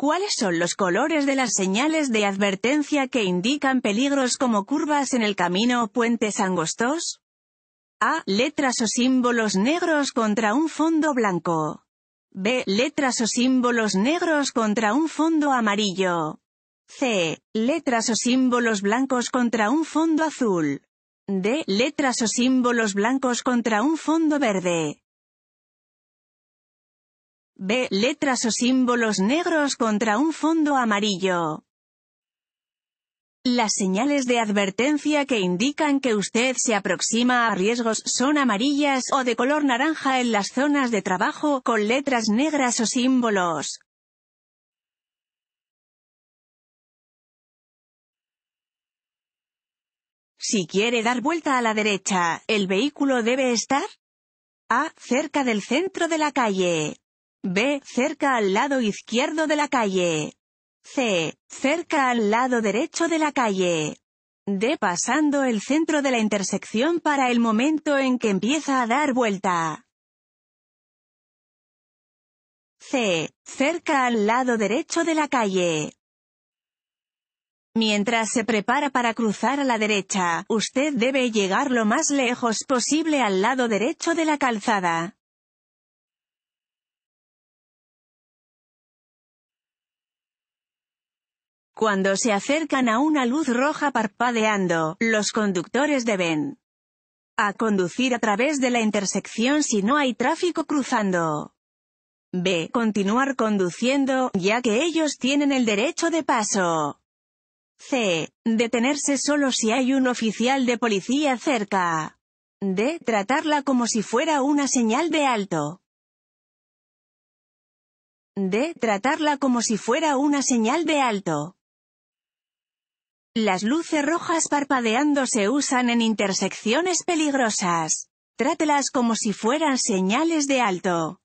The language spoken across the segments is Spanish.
¿Cuáles son los colores de las señales de advertencia que indican peligros como curvas en el camino o puentes angostos? A. Letras o símbolos negros contra un fondo blanco. B. Letras o símbolos negros contra un fondo amarillo. C. Letras o símbolos blancos contra un fondo azul. D. Letras o símbolos blancos contra un fondo verde. B. Letras o símbolos negros contra un fondo amarillo. Las señales de advertencia que indican que usted se aproxima a riesgos son amarillas o de color naranja en las zonas de trabajo, con letras negras o símbolos. Si quiere dar vuelta a la derecha, el vehículo debe estar A. cerca del centro de la calle. B. Cerca al lado izquierdo de la calle. C. Cerca al lado derecho de la calle. D. Pasando el centro de la intersección para el momento en que empieza a dar vuelta. C. Cerca al lado derecho de la calle. Mientras se prepara para cruzar a la derecha, usted debe llegar lo más lejos posible al lado derecho de la calzada. Cuando se acercan a una luz roja parpadeando, los conductores deben a conducir a través de la intersección si no hay tráfico cruzando. B. Continuar conduciendo, ya que ellos tienen el derecho de paso. C. Detenerse solo si hay un oficial de policía cerca. D. Tratarla como si fuera una señal de alto. D. Tratarla como si fuera una señal de alto. Las luces rojas parpadeando se usan en intersecciones peligrosas. Trátelas como si fueran señales de alto.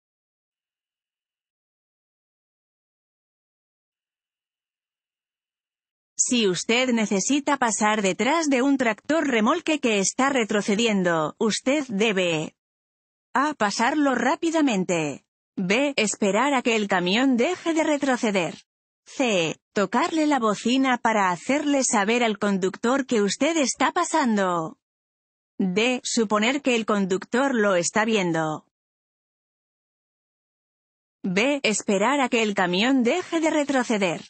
Si usted necesita pasar detrás de un tractor remolque que está retrocediendo, usted debe A. Pasarlo rápidamente. B. Esperar a que el camión deje de retroceder. C. Tocarle la bocina para hacerle saber al conductor que usted está pasando. D. Suponer que el conductor lo está viendo. B. Esperar a que el camión deje de retroceder.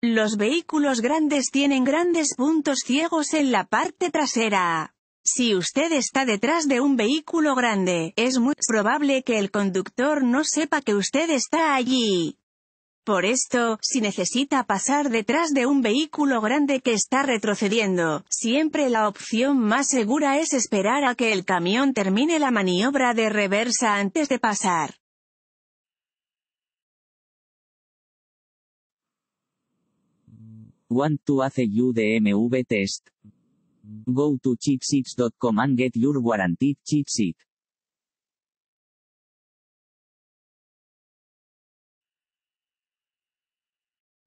Los vehículos grandes tienen grandes puntos ciegos en la parte trasera. Si usted está detrás de un vehículo grande, es muy probable que el conductor no sepa que usted está allí. Por esto, si necesita pasar detrás de un vehículo grande que está retrocediendo, siempre la opción más segura es esperar a que el camión termine la maniobra de reversa antes de pasar. Want to test. Go to and get your warranted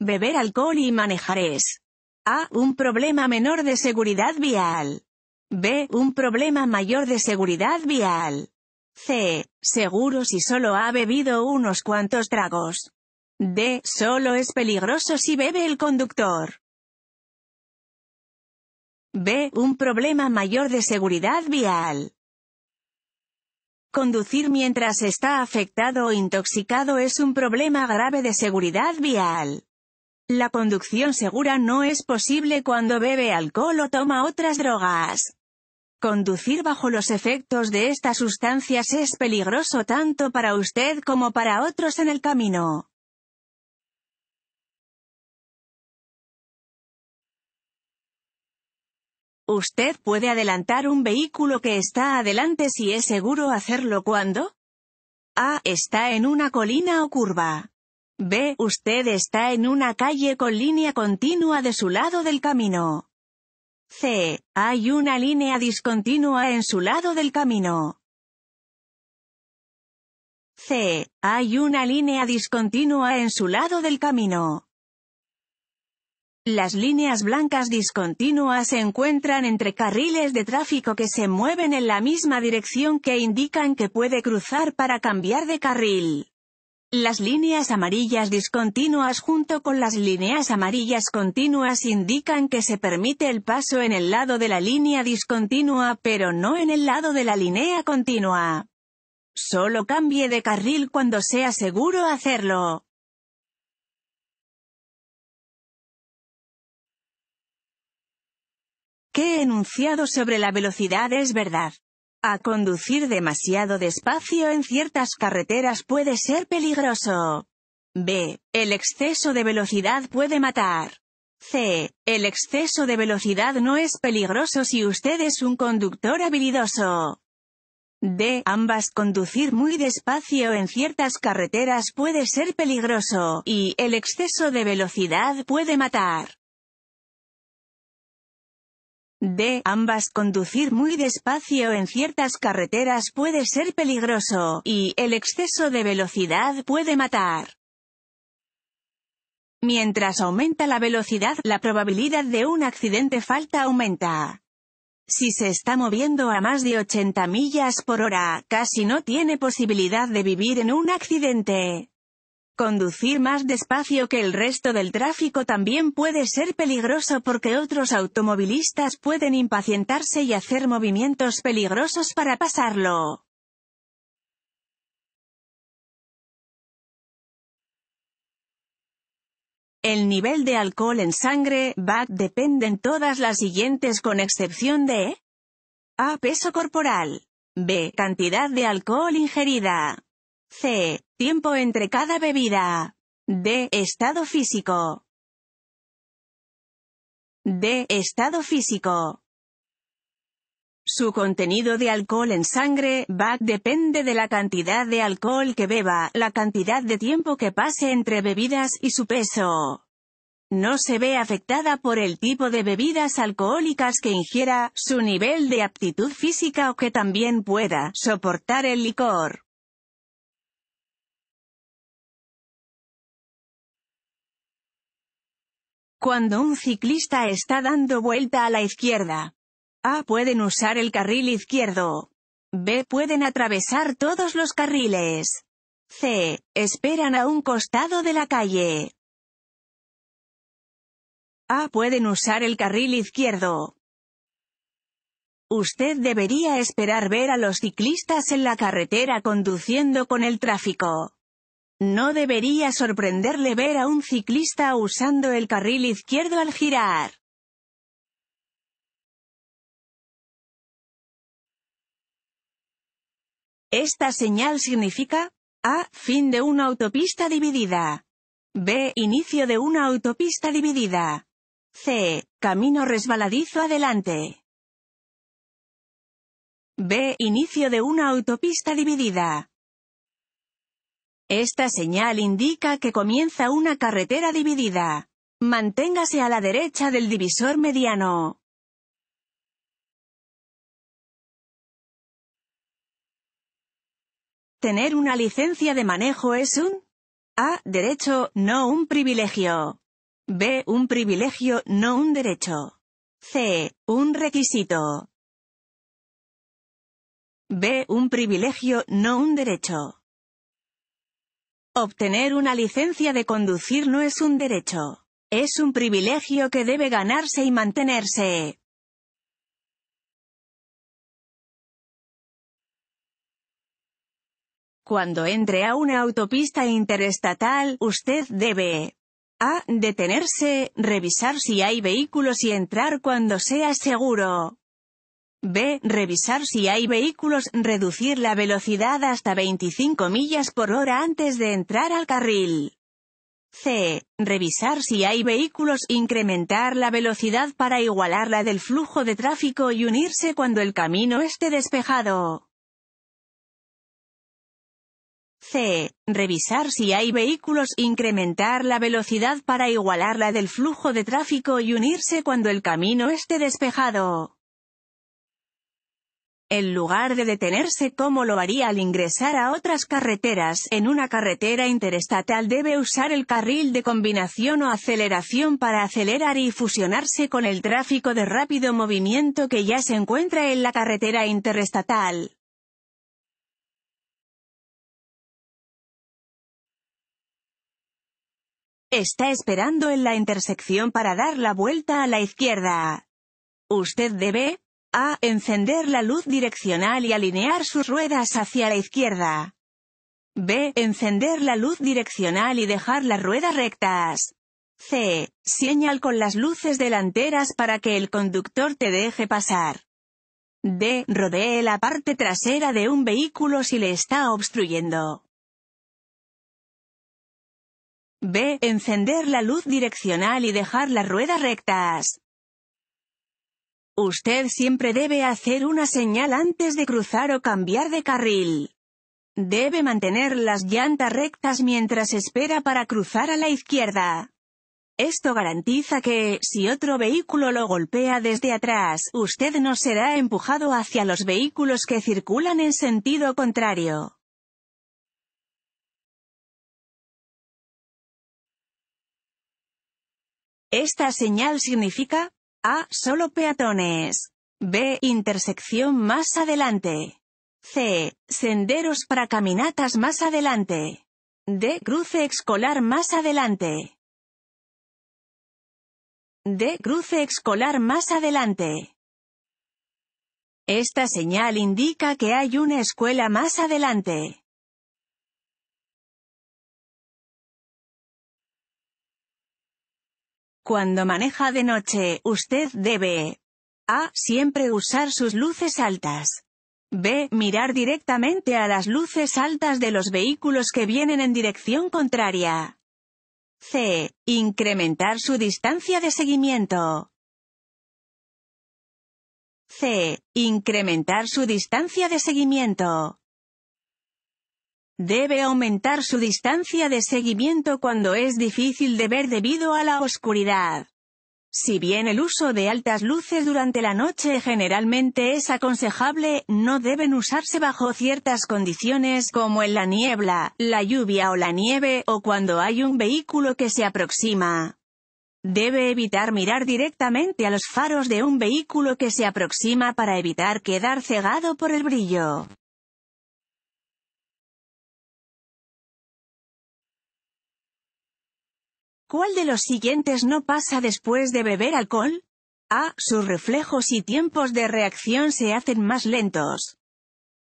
beber alcohol y manejar es a. un problema menor de seguridad vial. b. un problema mayor de seguridad vial. c. seguro si solo ha bebido unos cuantos tragos. d. solo es peligroso si bebe el conductor. b. un problema mayor de seguridad vial. Conducir mientras está afectado o intoxicado es un problema grave de seguridad vial. La conducción segura no es posible cuando bebe alcohol o toma otras drogas. Conducir bajo los efectos de estas sustancias es peligroso tanto para usted como para otros en el camino. ¿Usted puede adelantar un vehículo que está adelante si es seguro hacerlo cuando A. Está en una colina o curva. B. Usted está en una calle con línea continua de su lado del camino. C. Hay una línea discontinua en su lado del camino. C. Hay una línea discontinua en su lado del camino. Las líneas blancas discontinuas se encuentran entre carriles de tráfico que se mueven en la misma dirección que indican que puede cruzar para cambiar de carril. Las líneas amarillas discontinuas junto con las líneas amarillas continuas indican que se permite el paso en el lado de la línea discontinua pero no en el lado de la línea continua. Solo cambie de carril cuando sea seguro hacerlo. ¿Qué enunciado sobre la velocidad es verdad? A conducir demasiado despacio en ciertas carreteras puede ser peligroso. B. El exceso de velocidad puede matar. C. El exceso de velocidad no es peligroso si usted es un conductor habilidoso. D. Ambas conducir muy despacio en ciertas carreteras puede ser peligroso, y el exceso de velocidad puede matar. De Ambas conducir muy despacio en ciertas carreteras puede ser peligroso, y el exceso de velocidad puede matar. Mientras aumenta la velocidad, la probabilidad de un accidente falta aumenta. Si se está moviendo a más de 80 millas por hora, casi no tiene posibilidad de vivir en un accidente. Conducir más despacio que el resto del tráfico también puede ser peligroso porque otros automovilistas pueden impacientarse y hacer movimientos peligrosos para pasarlo. El nivel de alcohol en sangre, BAT, en todas las siguientes con excepción de A. Peso corporal. B. Cantidad de alcohol ingerida. C. Tiempo entre cada bebida. D. Estado físico. D. Estado físico. Su contenido de alcohol en sangre, va depende de la cantidad de alcohol que beba, la cantidad de tiempo que pase entre bebidas y su peso. No se ve afectada por el tipo de bebidas alcohólicas que ingiera, su nivel de aptitud física o que también pueda soportar el licor. Cuando un ciclista está dando vuelta a la izquierda. A. Pueden usar el carril izquierdo. B. Pueden atravesar todos los carriles. C. Esperan a un costado de la calle. A. Pueden usar el carril izquierdo. Usted debería esperar ver a los ciclistas en la carretera conduciendo con el tráfico. No debería sorprenderle ver a un ciclista usando el carril izquierdo al girar. Esta señal significa A. Fin de una autopista dividida. B. Inicio de una autopista dividida. C. Camino resbaladizo adelante. B. Inicio de una autopista dividida. Esta señal indica que comienza una carretera dividida. Manténgase a la derecha del divisor mediano. Tener una licencia de manejo es un A. Derecho, no un privilegio. B. Un privilegio, no un derecho. C. Un requisito. B. Un privilegio, no un derecho. Obtener una licencia de conducir no es un derecho. Es un privilegio que debe ganarse y mantenerse. Cuando entre a una autopista interestatal, usted debe a. Detenerse, revisar si hay vehículos y entrar cuando sea seguro. B. Revisar si hay vehículos, reducir la velocidad hasta 25 millas por hora antes de entrar al carril. C. Revisar si hay vehículos, incrementar la velocidad para igualar la del flujo de tráfico y unirse cuando el camino esté despejado. C. Revisar si hay vehículos, incrementar la velocidad para igualar la del flujo de tráfico y unirse cuando el camino esté despejado en lugar de detenerse como lo haría al ingresar a otras carreteras, en una carretera interestatal debe usar el carril de combinación o aceleración para acelerar y fusionarse con el tráfico de rápido movimiento que ya se encuentra en la carretera interestatal. Está esperando en la intersección para dar la vuelta a la izquierda. Usted debe, a. Encender la luz direccional y alinear sus ruedas hacia la izquierda. B. Encender la luz direccional y dejar las ruedas rectas. C. Señal con las luces delanteras para que el conductor te deje pasar. D. Rodee la parte trasera de un vehículo si le está obstruyendo. B. Encender la luz direccional y dejar las ruedas rectas. Usted siempre debe hacer una señal antes de cruzar o cambiar de carril. Debe mantener las llantas rectas mientras espera para cruzar a la izquierda. Esto garantiza que, si otro vehículo lo golpea desde atrás, usted no será empujado hacia los vehículos que circulan en sentido contrario. Esta señal significa, a. Solo peatones. B. Intersección más adelante. C. Senderos para caminatas más adelante. D. Cruce escolar más adelante. D. Cruce escolar más adelante. Esta señal indica que hay una escuela más adelante. Cuando maneja de noche, usted debe a. Siempre usar sus luces altas. b. Mirar directamente a las luces altas de los vehículos que vienen en dirección contraria. c. Incrementar su distancia de seguimiento. c. Incrementar su distancia de seguimiento. Debe aumentar su distancia de seguimiento cuando es difícil de ver debido a la oscuridad. Si bien el uso de altas luces durante la noche generalmente es aconsejable, no deben usarse bajo ciertas condiciones como en la niebla, la lluvia o la nieve, o cuando hay un vehículo que se aproxima. Debe evitar mirar directamente a los faros de un vehículo que se aproxima para evitar quedar cegado por el brillo. ¿Cuál de los siguientes no pasa después de beber alcohol? A. Sus reflejos y tiempos de reacción se hacen más lentos.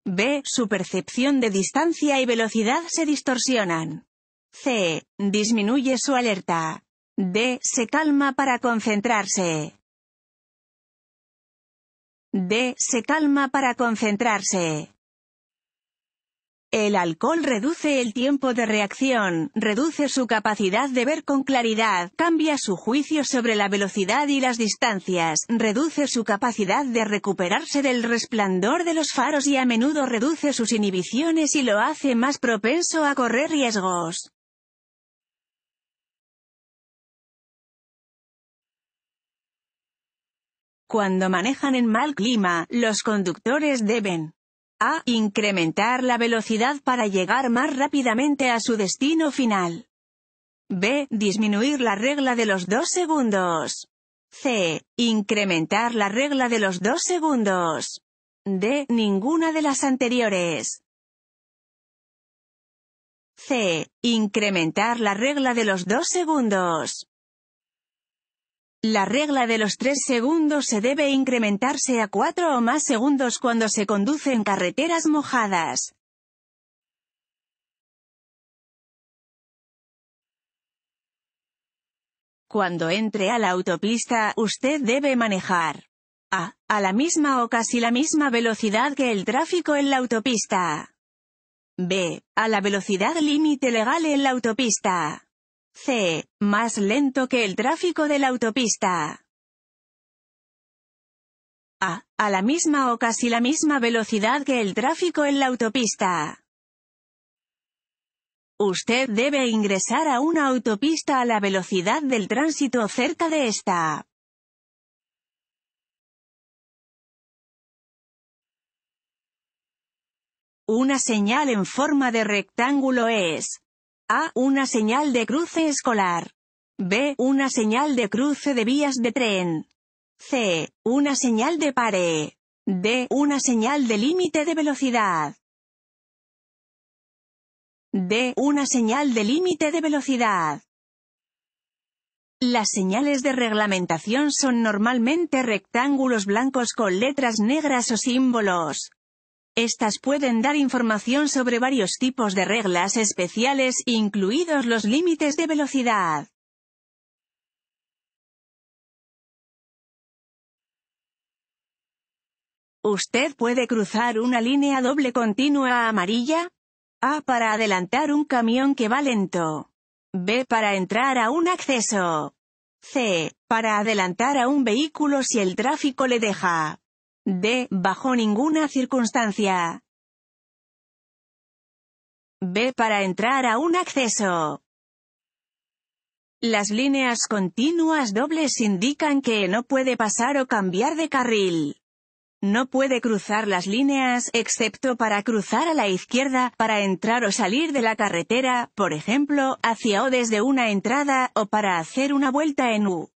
B. Su percepción de distancia y velocidad se distorsionan. C. Disminuye su alerta. D. Se calma para concentrarse. D. Se calma para concentrarse. El alcohol reduce el tiempo de reacción, reduce su capacidad de ver con claridad, cambia su juicio sobre la velocidad y las distancias, reduce su capacidad de recuperarse del resplandor de los faros y a menudo reduce sus inhibiciones y lo hace más propenso a correr riesgos. Cuando manejan en mal clima, los conductores deben a incrementar la velocidad para llegar más rápidamente a su destino final. B. Disminuir la regla de los dos segundos. C. Incrementar la regla de los dos segundos. D. Ninguna de las anteriores. C. Incrementar la regla de los dos segundos. La regla de los 3 segundos se debe incrementarse a 4 o más segundos cuando se conduce en carreteras mojadas. Cuando entre a la autopista, usted debe manejar a, a la misma o casi la misma velocidad que el tráfico en la autopista. B. A la velocidad límite legal en la autopista. C. Más lento que el tráfico de la autopista. A. A la misma o casi la misma velocidad que el tráfico en la autopista. Usted debe ingresar a una autopista a la velocidad del tránsito cerca de esta. Una señal en forma de rectángulo es, a. Una señal de cruce escolar. B. Una señal de cruce de vías de tren. C. Una señal de pare. D. Una señal de límite de velocidad. D. Una señal de límite de velocidad. Las señales de reglamentación son normalmente rectángulos blancos con letras negras o símbolos. Estas pueden dar información sobre varios tipos de reglas especiales, incluidos los límites de velocidad. ¿Usted puede cruzar una línea doble continua amarilla? A para adelantar un camión que va lento. B para entrar a un acceso. C para adelantar a un vehículo si el tráfico le deja. D. Bajo ninguna circunstancia. B. Para entrar a un acceso. Las líneas continuas dobles indican que no puede pasar o cambiar de carril. No puede cruzar las líneas, excepto para cruzar a la izquierda, para entrar o salir de la carretera, por ejemplo, hacia o desde una entrada, o para hacer una vuelta en U.